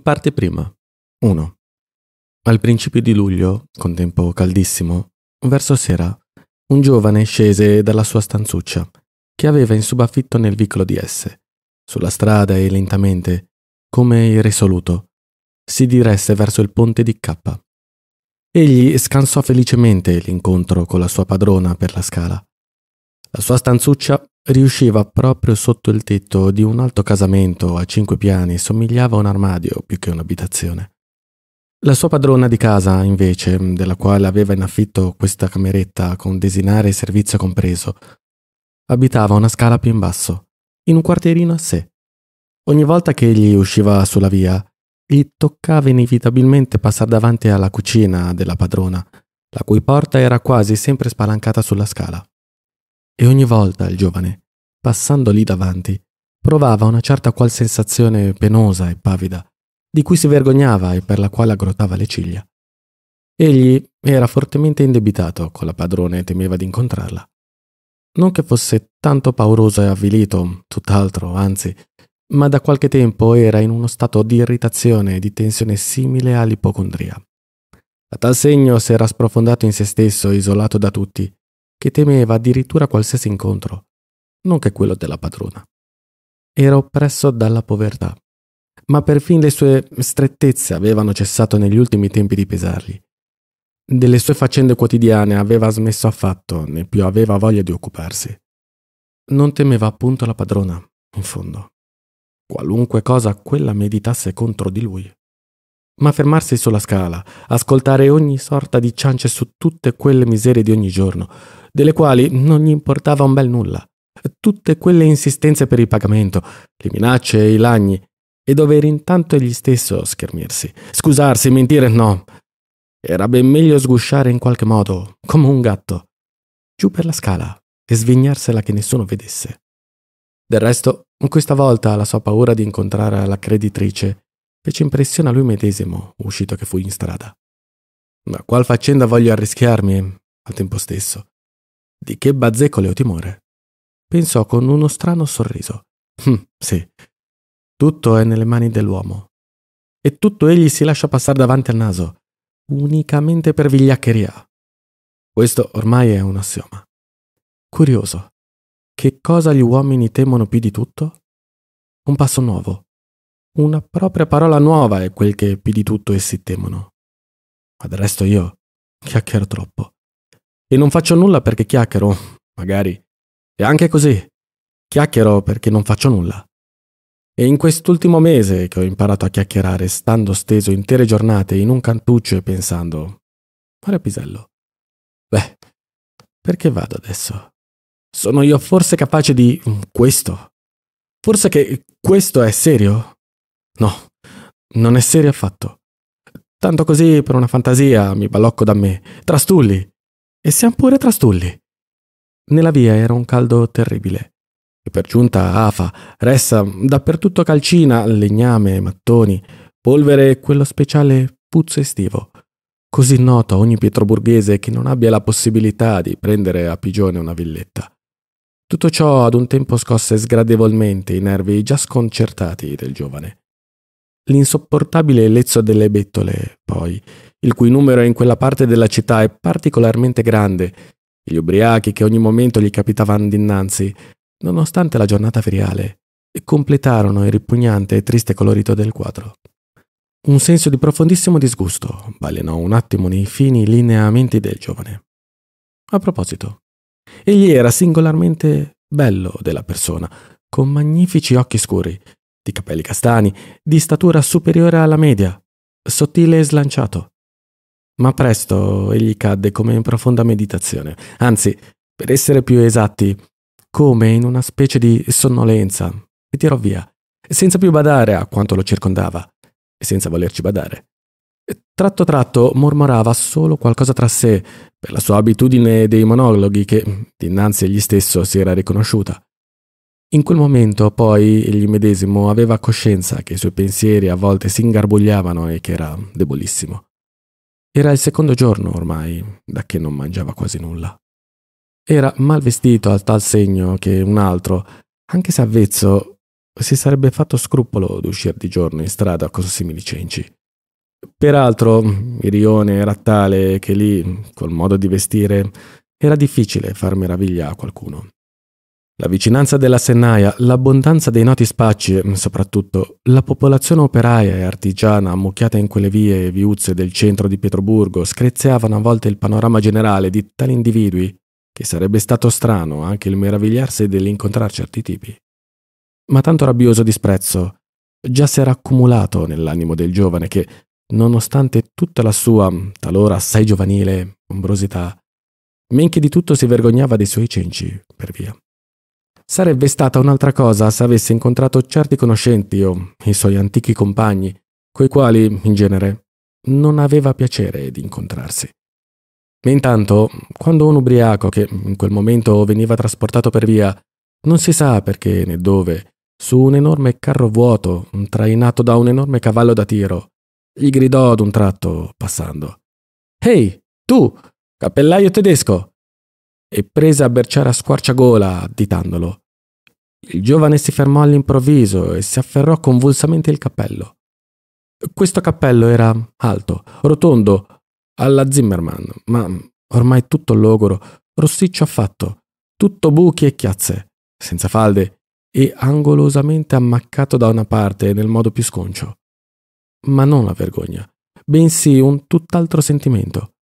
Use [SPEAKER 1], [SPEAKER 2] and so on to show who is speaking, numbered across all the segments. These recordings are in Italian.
[SPEAKER 1] Parte prima. 1. Al principio di luglio, con tempo caldissimo, verso sera, un giovane scese dalla sua stanzuccia, che aveva in subaffitto nel vicolo di esse. Sulla strada e lentamente, come irresoluto, si diresse verso il ponte di K. Egli scansò felicemente l'incontro con la sua padrona per la scala. La sua stanzuccia Riusciva proprio sotto il tetto di un alto casamento a cinque piani, somigliava a un armadio più che un'abitazione. La sua padrona di casa, invece, della quale aveva in affitto questa cameretta con desinare e servizio compreso, abitava una scala più in basso, in un quartierino a sé. Ogni volta che egli usciva sulla via, gli toccava inevitabilmente passare davanti alla cucina della padrona, la cui porta era quasi sempre spalancata sulla scala e ogni volta il giovane, passando lì davanti, provava una certa qual sensazione penosa e pavida, di cui si vergognava e per la quale aggrottava le ciglia. Egli era fortemente indebitato con la padrona e temeva di incontrarla. Non che fosse tanto pauroso e avvilito, tutt'altro, anzi, ma da qualche tempo era in uno stato di irritazione e di tensione simile all'ipocondria. A tal segno era sprofondato in se stesso, isolato da tutti, che temeva addirittura qualsiasi incontro, non che quello della padrona. Era oppresso dalla povertà, ma perfin le sue strettezze avevano cessato negli ultimi tempi di pesargli. Delle sue faccende quotidiane aveva smesso affatto, né più aveva voglia di occuparsi. Non temeva appunto la padrona, in fondo. Qualunque cosa quella meditasse contro di lui. Ma fermarsi sulla scala, ascoltare ogni sorta di ciance su tutte quelle miserie di ogni giorno, delle quali non gli importava un bel nulla. Tutte quelle insistenze per il pagamento, le minacce e i lagni, e dover intanto egli stesso schermirsi, scusarsi, mentire, no. Era ben meglio sgusciare in qualche modo, come un gatto, giù per la scala e svignarsela che nessuno vedesse. Del resto, questa volta la sua paura di incontrare la creditrice fece impressione a lui medesimo, uscito che fu in strada. Ma qual faccenda voglio arrischiarmi al tempo stesso? Di che bazzecole ho timore? Pensò con uno strano sorriso. Hm, sì, tutto è nelle mani dell'uomo. E tutto egli si lascia passare davanti al naso, unicamente per vigliaccheria. Questo ormai è un assioma. Curioso, che cosa gli uomini temono più di tutto? Un passo nuovo. Una propria parola nuova è quel che più di tutto essi temono. Ma del resto io chiacchiero troppo. E non faccio nulla perché chiacchiero, magari. E anche così. Chiacchiero perché non faccio nulla. E in quest'ultimo mese che ho imparato a chiacchierare stando steso intere giornate in un cantuccio e pensando... Fare pisello. Beh, perché vado adesso? Sono io forse capace di... questo? Forse che questo è serio? No, non è serio affatto. Tanto così per una fantasia mi balocco da me, trastulli, e siamo pure trastulli. Nella via era un caldo terribile. E per giunta afa, ressa, dappertutto calcina, legname, mattoni, polvere e quello speciale puzzo estivo, così noto a ogni pietroburghese che non abbia la possibilità di prendere a pigione una villetta. Tutto ciò ad un tempo scosse sgradevolmente i nervi già sconcertati del giovane. L'insopportabile lezzo delle bettole, poi, il cui numero in quella parte della città è particolarmente grande, e gli ubriachi che ogni momento gli capitavano dinanzi, nonostante la giornata feriale, completarono il ripugnante e triste colorito del quadro. Un senso di profondissimo disgusto balenò un attimo nei fini lineamenti del giovane. A proposito, egli era singolarmente bello della persona, con magnifici occhi scuri, di capelli castani, di statura superiore alla media, sottile e slanciato, ma presto egli cadde come in profonda meditazione, anzi, per essere più esatti, come in una specie di sonnolenza, e tirò via, senza più badare a quanto lo circondava, e senza volerci badare. Tratto tratto mormorava solo qualcosa tra sé, per la sua abitudine dei monologhi che, dinanzi egli stesso, si era riconosciuta. In quel momento, poi, egli medesimo aveva coscienza che i suoi pensieri a volte si ingarbugliavano e che era debolissimo. Era il secondo giorno ormai, da che non mangiava quasi nulla. Era mal vestito al tal segno che un altro, anche se avvezzo, si sarebbe fatto scrupolo d'uscire di giorno in strada a cosa simili cenci. Peraltro, il rione era tale che lì, col modo di vestire, era difficile far meraviglia a qualcuno. La vicinanza della sennaia, l'abbondanza dei noti spacci e, mm, soprattutto, la popolazione operaia e artigiana ammucchiata in quelle vie e viuzze del centro di Pietroburgo screziavano a volte il panorama generale di tali individui che sarebbe stato strano anche il meravigliarsi dell'incontrar certi tipi. Ma tanto rabbioso disprezzo già si era accumulato nell'animo del giovane che, nonostante tutta la sua, mm, talora assai giovanile, ombrosità, men che di tutto si vergognava dei suoi cenci, per via. Sarebbe stata un'altra cosa se avesse incontrato certi conoscenti o i suoi antichi compagni, coi quali, in genere, non aveva piacere di incontrarsi. Intanto, quando un ubriaco che in quel momento veniva trasportato per via, non si sa perché né dove, su un enorme carro vuoto, trainato da un enorme cavallo da tiro, gli gridò ad un tratto, passando. Ehi, tu, cappellaio tedesco, e prese a berciare a squarciagola, additandolo. Il giovane si fermò all'improvviso e si afferrò convulsamente il cappello. Questo cappello era alto, rotondo, alla Zimmerman, ma ormai tutto logoro, rossiccio affatto, tutto buchi e chiazze, senza falde e angolosamente ammaccato da una parte nel modo più sconcio. Ma non la vergogna, bensì un tutt'altro sentimento,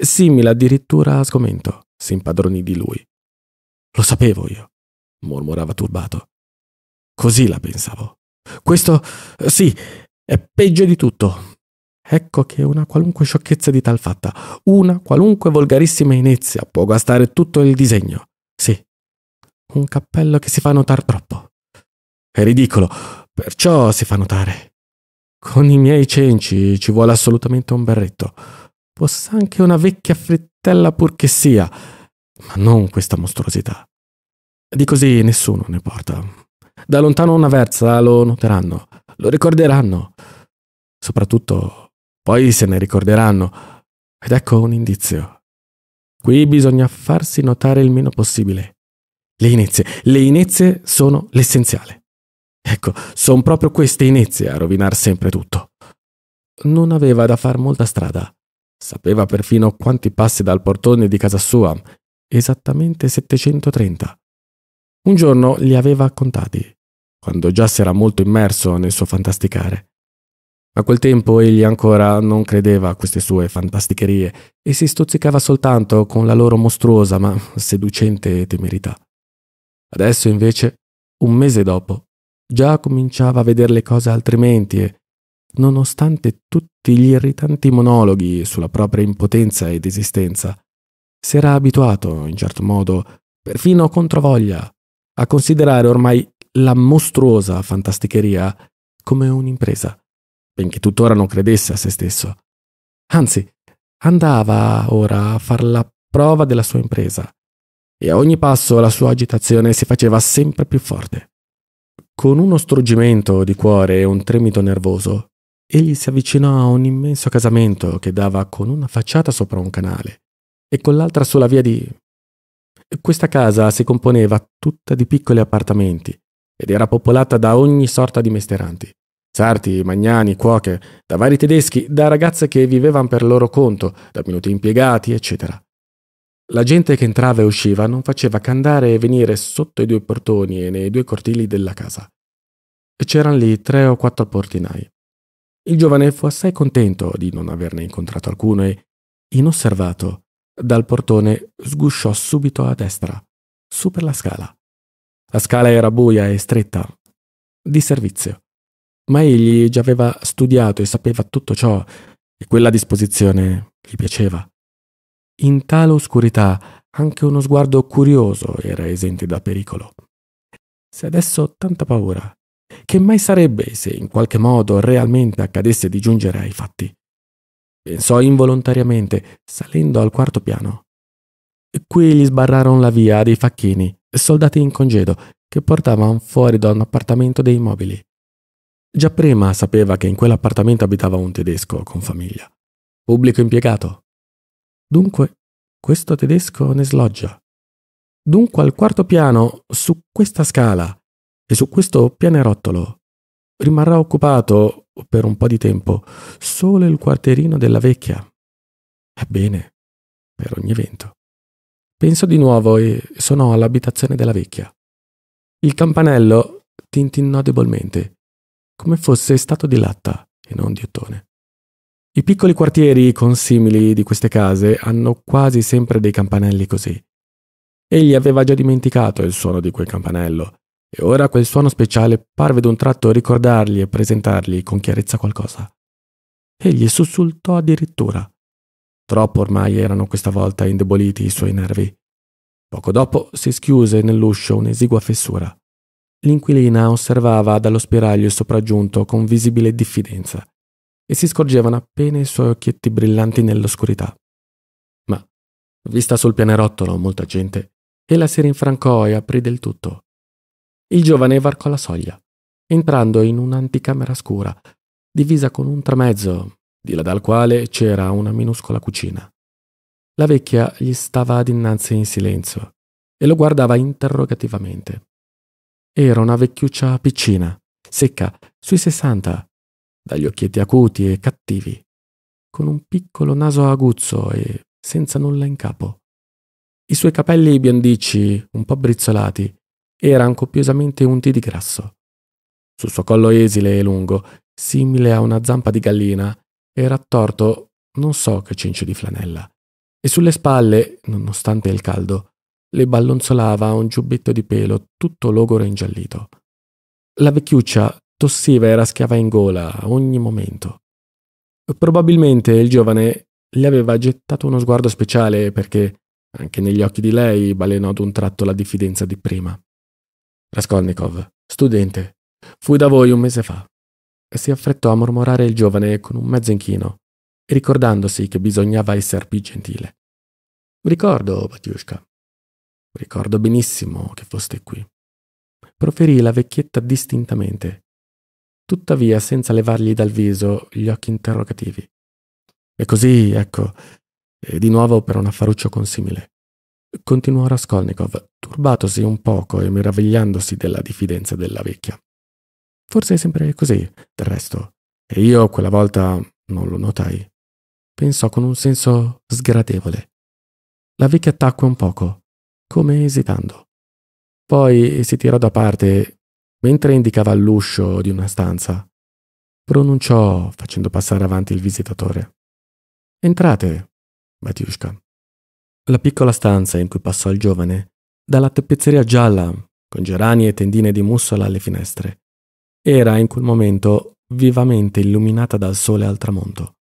[SPEAKER 1] simile addirittura a sgomento si impadronì di lui. Lo sapevo io, mormorava turbato. Così la pensavo. Questo, eh, sì, è peggio di tutto. Ecco che una qualunque sciocchezza di tal fatta, una qualunque volgarissima inezia può guastare tutto il disegno. Sì, un cappello che si fa notare troppo. È ridicolo, perciò si fa notare. Con i miei cenci ci vuole assolutamente un berretto possa anche una vecchia frittella pur che sia, ma non questa mostruosità. Di così nessuno ne porta. Da lontano una versa lo noteranno, lo ricorderanno. Soprattutto poi se ne ricorderanno. Ed ecco un indizio. Qui bisogna farsi notare il meno possibile. Le inezie, le inezie sono l'essenziale. Ecco, sono proprio queste inezie a rovinar sempre tutto. Non aveva da far molta strada. Sapeva perfino quanti passi dal portone di casa sua, esattamente 730. Un giorno li aveva contati, quando già si era molto immerso nel suo fantasticare. A quel tempo egli ancora non credeva a queste sue fantasticherie e si stuzzicava soltanto con la loro mostruosa ma seducente temerità. Adesso invece, un mese dopo, già cominciava a vedere le cose altrimenti e, nonostante tutti tutti gli irritanti monologhi sulla propria impotenza ed esistenza, si era abituato, in certo modo, perfino controvoglia, a considerare ormai la mostruosa fantasticheria come un'impresa, benché tuttora non credesse a se stesso. Anzi, andava ora a far la prova della sua impresa e a ogni passo la sua agitazione si faceva sempre più forte. Con uno struggimento di cuore e un tremito nervoso, Egli si avvicinò a un immenso casamento che dava con una facciata sopra un canale e con l'altra sulla via di... Questa casa si componeva tutta di piccoli appartamenti ed era popolata da ogni sorta di mesteranti. Sarti, magnani, cuoche, da vari tedeschi, da ragazze che vivevano per loro conto, da minuti impiegati, eccetera. La gente che entrava e usciva non faceva che andare e venire sotto i due portoni e nei due cortili della casa. C'erano lì tre o quattro portinai, il giovane fu assai contento di non averne incontrato alcuno e, inosservato, dal portone sgusciò subito a destra, su per la scala. La scala era buia e stretta, di servizio. Ma egli già aveva studiato e sapeva tutto ciò, e quella disposizione gli piaceva. In tale oscurità anche uno sguardo curioso era esente da pericolo. Se adesso ho tanta paura, che mai sarebbe se in qualche modo realmente accadesse di giungere ai fatti. Pensò involontariamente, salendo al quarto piano. Qui gli sbarrarono la via dei facchini, soldati in congedo, che portavano fuori da un appartamento dei mobili. Già prima sapeva che in quell'appartamento abitava un tedesco con famiglia, pubblico impiegato. Dunque, questo tedesco ne sloggia. Dunque al quarto piano, su questa scala, e su questo pianerottolo rimarrà occupato per un po' di tempo solo il quartierino della vecchia. Ebbene, per ogni evento. Penso di nuovo e sono all'abitazione della vecchia. Il campanello tintinnò debolmente, come fosse stato di latta e non di ottone. I piccoli quartieri consimili di queste case hanno quasi sempre dei campanelli così. Egli aveva già dimenticato il suono di quel campanello, e ora quel suono speciale parve d'un tratto ricordargli e presentargli con chiarezza qualcosa. Egli sussultò addirittura. Troppo ormai erano questa volta indeboliti i suoi nervi. Poco dopo si schiuse nell'uscio un'esigua fessura. L'inquilina osservava dallo spiraglio il sopraggiunto con visibile diffidenza e si scorgevano appena i suoi occhietti brillanti nell'oscurità. Ma, vista sul pianerottolo molta gente, ella si rinfrancò e aprì del tutto. Il giovane varcò la soglia, entrando in un'anticamera scura, divisa con un tramezzo, di là dal quale c'era una minuscola cucina. La vecchia gli stava dinanzi in silenzio e lo guardava interrogativamente. Era una vecchiuccia piccina, secca, sui sessanta, dagli occhietti acuti e cattivi, con un piccolo naso aguzzo e senza nulla in capo. I suoi capelli biondicci, un po' brizzolati, era copiosamente unti di grasso. Sul suo collo esile e lungo, simile a una zampa di gallina, era attorto non so che cencio di flanella. E sulle spalle, nonostante il caldo, le ballonzolava un giubbetto di pelo tutto logoro e ingiallito. La vecchiuccia tossiva e raschiava in gola ogni momento. Probabilmente il giovane le aveva gettato uno sguardo speciale perché anche negli occhi di lei balenò ad un tratto la diffidenza di prima. Raskolnikov, studente, fui da voi un mese fa. E si affrettò a mormorare il giovane con un mezzo inchino, ricordandosi che bisognava esser più gentile. Ricordo, Batiushka. Ricordo benissimo che foste qui. Proferì la vecchietta distintamente, tuttavia senza levargli dal viso gli occhi interrogativi. E così, ecco, e di nuovo per un affaruccio consimile continuò Raskolnikov, turbatosi un poco e meravigliandosi della diffidenza della vecchia. Forse è sempre così, del resto. E io quella volta non lo notai. Pensò con un senso sgradevole. La vecchia tacque un poco, come esitando. Poi si tirò da parte mentre indicava l'uscio di una stanza. Pronunciò, facendo passare avanti il visitatore. Entrate, Matiushka. La piccola stanza in cui passò il giovane, dalla tappezzeria gialla, con gerani e tendine di mussola alle finestre, era in quel momento vivamente illuminata dal sole al tramonto.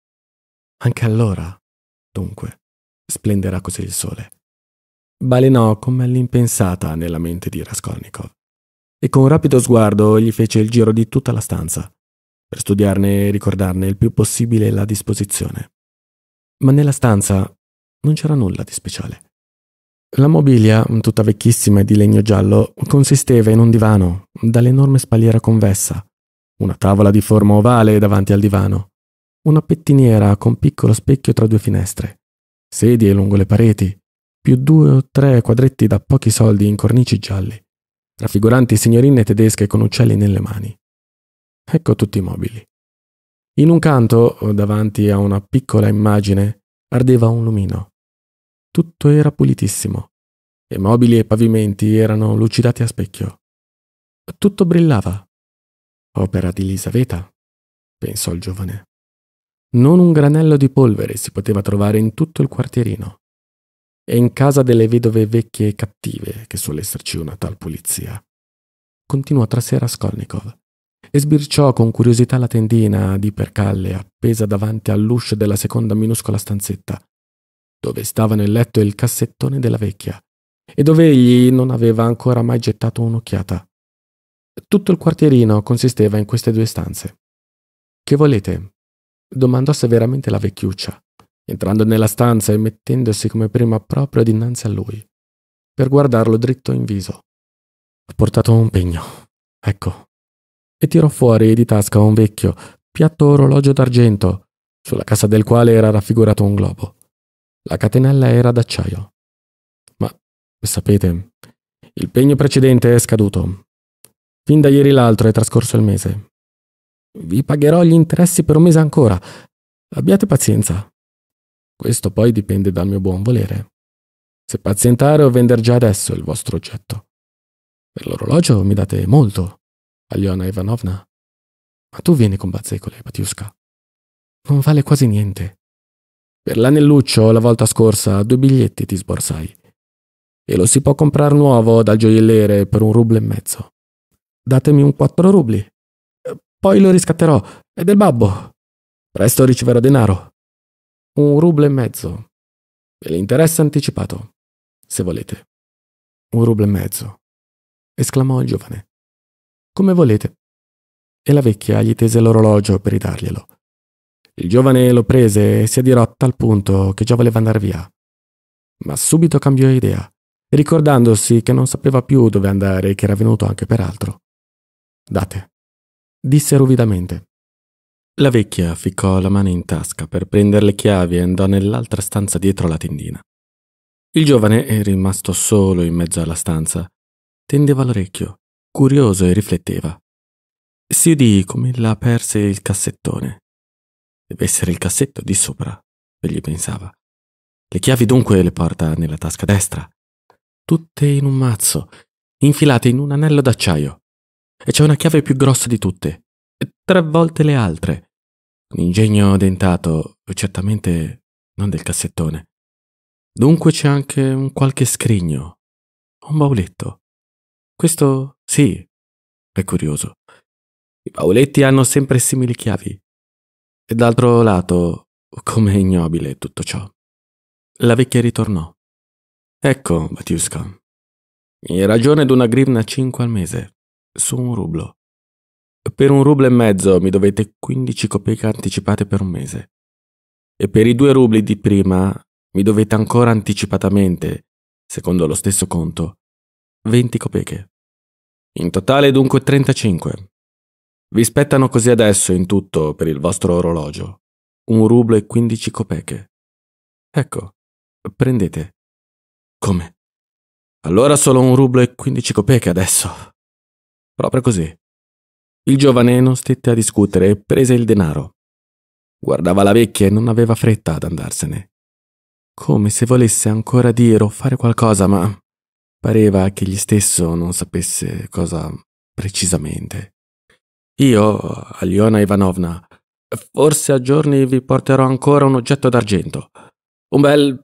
[SPEAKER 1] Anche allora, dunque, splenderà così il sole. Balenò come l'impensata nella mente di Raskolnikov e con un rapido sguardo gli fece il giro di tutta la stanza, per studiarne e ricordarne il più possibile la disposizione. Ma nella stanza non c'era nulla di speciale. La mobilia, tutta vecchissima e di legno giallo, consisteva in un divano, dall'enorme spalliera convessa, una tavola di forma ovale davanti al divano, una pettiniera con piccolo specchio tra due finestre, sedie lungo le pareti, più due o tre quadretti da pochi soldi in cornici gialli, raffiguranti signorine tedesche con uccelli nelle mani. Ecco tutti i mobili. In un canto, davanti a una piccola immagine, ardeva un lumino. Tutto era pulitissimo e mobili e pavimenti erano lucidati a specchio. Tutto brillava. Opera di Elisaveta, pensò il giovane. Non un granello di polvere si poteva trovare in tutto il quartierino. E in casa delle vedove vecchie e cattive che suole esserci una tal pulizia. Continuò tra sé Raskolnikov e sbirciò con curiosità la tendina di percalle appesa davanti all'uscio della seconda minuscola stanzetta, dove stavano il letto e il cassettone della vecchia, e dove egli non aveva ancora mai gettato un'occhiata. Tutto il quartierino consisteva in queste due stanze. Che volete? domandò severamente la vecchiuccia, entrando nella stanza e mettendosi come prima proprio dinanzi a lui, per guardarlo dritto in viso. Ho portato un pegno, ecco. E tirò fuori di tasca un vecchio, piatto orologio d'argento, sulla cassa del quale era raffigurato un globo. La catenella era d'acciaio. Ma, sapete, il pegno precedente è scaduto. Fin da ieri l'altro è trascorso il mese. Vi pagherò gli interessi per un mese ancora. Abbiate pazienza. Questo poi dipende dal mio buon volere. Se pazientare o vender già adesso il vostro oggetto. Per l'orologio mi date molto, Aliona Ivanovna. Ma tu vieni con Bazzecole, Batiuska. Non vale quasi niente. Per l'anelluccio la volta scorsa due biglietti ti sborsai. E lo si può comprare nuovo dal gioielliere per un rublo e mezzo. Datemi un quattro rubli. Eh, poi lo riscatterò. È del babbo. Presto riceverò denaro. Un rublo e mezzo. E l'interesse anticipato, se volete. Un rublo e mezzo. esclamò il giovane. Come volete. E la vecchia gli tese l'orologio per ridarglielo. Il giovane lo prese e si adirò a tal punto che già voleva andare via. Ma subito cambiò idea, ricordandosi che non sapeva più dove andare e che era venuto anche per altro. Date, disse ruvidamente. La vecchia ficcò la mano in tasca per prendere le chiavi e andò nell'altra stanza dietro la tendina. Il giovane rimasto solo in mezzo alla stanza. Tendeva l'orecchio, curioso e rifletteva. Si udì come la aperse il cassettone Deve essere il cassetto di sopra, egli pensava. Le chiavi dunque le porta nella tasca destra, tutte in un mazzo, infilate in un anello d'acciaio. E c'è una chiave più grossa di tutte, tre volte le altre. Un ingegno dentato, certamente non del cassettone. Dunque c'è anche un qualche scrigno, un bauletto. Questo sì, è curioso. I bauletti hanno sempre simili chiavi. E d'altro lato, com'è ignobile tutto ciò. La vecchia ritornò. Ecco, Batiuska, in ragione d'una grivna 5 al mese, su un rublo. Per un rublo e mezzo mi dovete 15 copeche anticipate per un mese. E per i due rubli di prima mi dovete ancora anticipatamente, secondo lo stesso conto, 20 copeche. In totale dunque 35. Vi spettano così adesso in tutto per il vostro orologio. Un rublo e quindici copeche. Ecco, prendete. Come? Allora solo un rublo e quindici copeche adesso. Proprio così. Il giovane non stette a discutere e prese il denaro. Guardava la vecchia e non aveva fretta ad andarsene. Come se volesse ancora dire o fare qualcosa, ma pareva che egli stesso non sapesse cosa precisamente. Io, Aliona Ivanovna, forse a giorni vi porterò ancora un oggetto d'argento. Un bel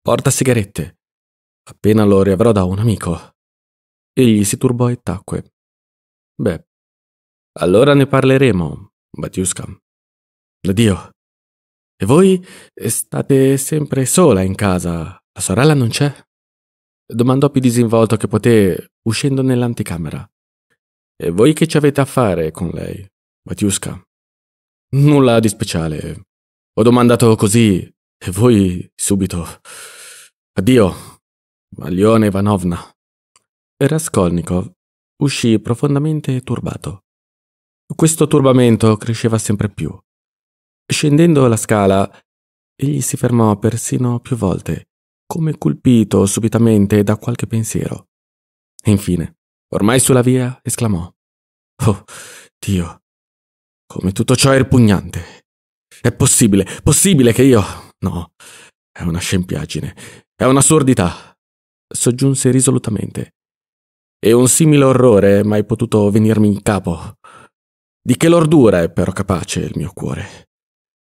[SPEAKER 1] porta sigarette. Appena lo riavrò da un amico. Egli si turbò e tacque. Beh, allora ne parleremo, Batiuska. Addio. E voi state sempre sola in casa? La sorella non c'è? Domandò più disinvolto che poté, uscendo nell'anticamera. E voi che ci avete a fare con lei, Matiuska? Nulla di speciale. Ho domandato così e voi subito. Addio, Maglione Ivanovna. Raskolnikov uscì profondamente turbato. Questo turbamento cresceva sempre più. Scendendo la scala, egli si fermò persino più volte, come colpito subitamente da qualche pensiero. E infine, Ormai sulla via esclamò. Oh, Dio, come tutto ciò è ripugnante. È possibile, possibile che io... No, è una scempiaggine, è un'assurdità. Soggiunse risolutamente. E un simile orrore è mai potuto venirmi in capo. Di che lordura è però capace il mio cuore.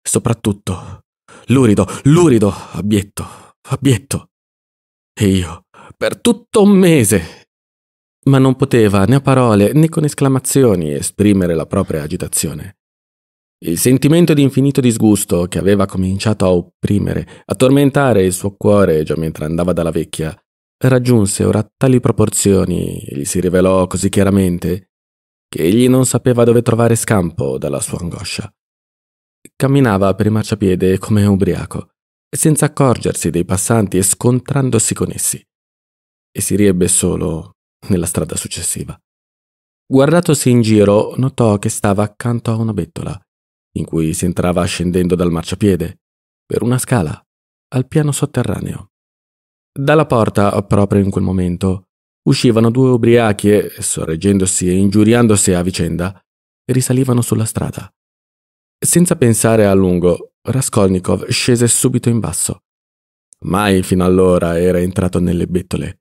[SPEAKER 1] Soprattutto, lurido, lurido, abietto, abietto. E io, per tutto un mese, ma non poteva né a parole né con esclamazioni esprimere la propria agitazione. Il sentimento di infinito disgusto che aveva cominciato a opprimere, a tormentare il suo cuore già mentre andava dalla vecchia, raggiunse ora tali proporzioni e gli si rivelò così chiaramente che egli non sapeva dove trovare scampo dalla sua angoscia. Camminava per il marciapiede come ubriaco, senza accorgersi dei passanti e scontrandosi con essi. E si riebbe solo nella strada successiva. Guardatosi in giro, notò che stava accanto a una bettola, in cui si entrava scendendo dal marciapiede, per una scala, al piano sotterraneo. Dalla porta, proprio in quel momento, uscivano due ubriachi e, sorreggendosi e ingiuriandosi a vicenda, risalivano sulla strada. Senza pensare a lungo, Raskolnikov scese subito in basso. Mai fino allora era entrato nelle bettole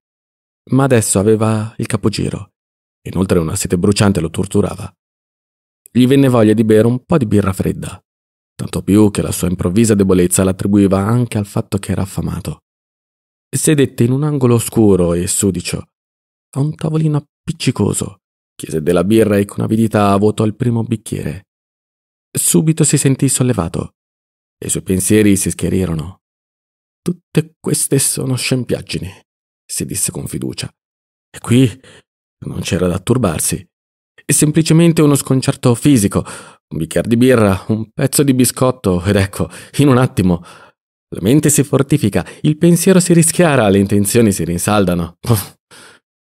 [SPEAKER 1] ma adesso aveva il capogiro. Inoltre una sete bruciante lo torturava. Gli venne voglia di bere un po' di birra fredda, tanto più che la sua improvvisa debolezza l'attribuiva anche al fatto che era affamato. Sedette in un angolo oscuro e sudicio, a un tavolino appiccicoso, chiese della birra e con avidità vuotò il primo bicchiere. Subito si sentì sollevato e i suoi pensieri si schierirono. Tutte queste sono scempiaggini, si disse con fiducia. E qui non c'era da turbarsi. È semplicemente uno sconcerto fisico, un bicchiere di birra, un pezzo di biscotto ed ecco, in un attimo. La mente si fortifica, il pensiero si rischiara, le intenzioni si rinsaldano.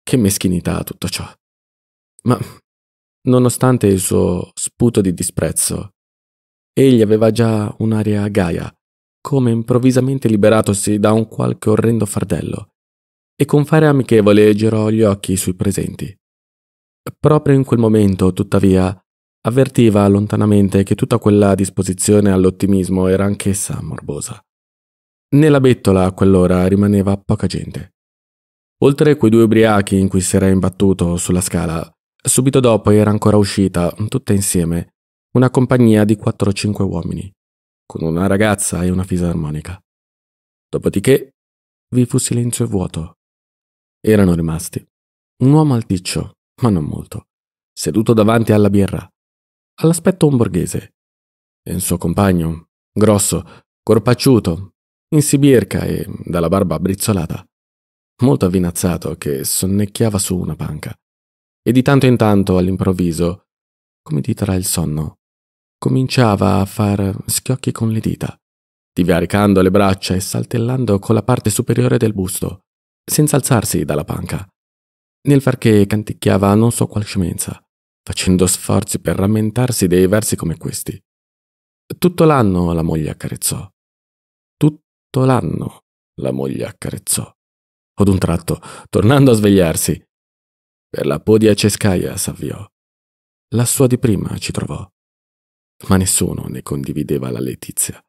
[SPEAKER 1] che meschinità tutto ciò. Ma, nonostante il suo sputo di disprezzo, egli aveva già un'aria gaia, come improvvisamente liberatosi da un qualche orrendo fardello e con fare amichevole girò gli occhi sui presenti. Proprio in quel momento, tuttavia, avvertiva lontanamente che tutta quella disposizione all'ottimismo era anch'essa morbosa. Nella bettola a quell'ora rimaneva poca gente. Oltre quei due ubriachi in cui si era imbattuto sulla scala, subito dopo era ancora uscita, tutta insieme, una compagnia di 4-5 uomini, con una ragazza e una fisarmonica. Dopodiché vi fu silenzio e vuoto, erano rimasti un uomo alticcio, ma non molto, seduto davanti alla birra, all'aspetto un borghese, e un suo compagno, grosso, corpacciuto, in sibirca e dalla barba brizzolata, molto avvinazzato che sonnecchiava su una panca, e di tanto in tanto, all'improvviso, come di tra il sonno, cominciava a far schiocchi con le dita, divaricando le braccia e saltellando con la parte superiore del busto, senza alzarsi dalla panca, nel far che canticchiava non so qual scemenza, facendo sforzi per rammentarsi dei versi come questi. Tutto l'anno la moglie accarezzò. Tutto l'anno la moglie accarezzò. Od un tratto, tornando a svegliarsi, per la podia cescaia s'avviò. La sua di prima ci trovò. Ma nessuno ne condivideva la letizia.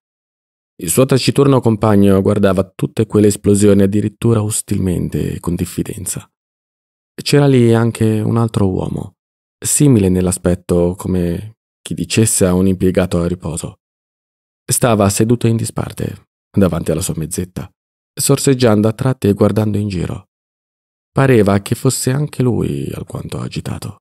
[SPEAKER 1] Il suo taciturno compagno guardava tutte quelle esplosioni addirittura ostilmente e con diffidenza. C'era lì anche un altro uomo, simile nell'aspetto come chi dicesse a un impiegato a riposo. Stava seduto in disparte, davanti alla sua mezzetta, sorseggiando a tratti e guardando in giro. Pareva che fosse anche lui alquanto agitato.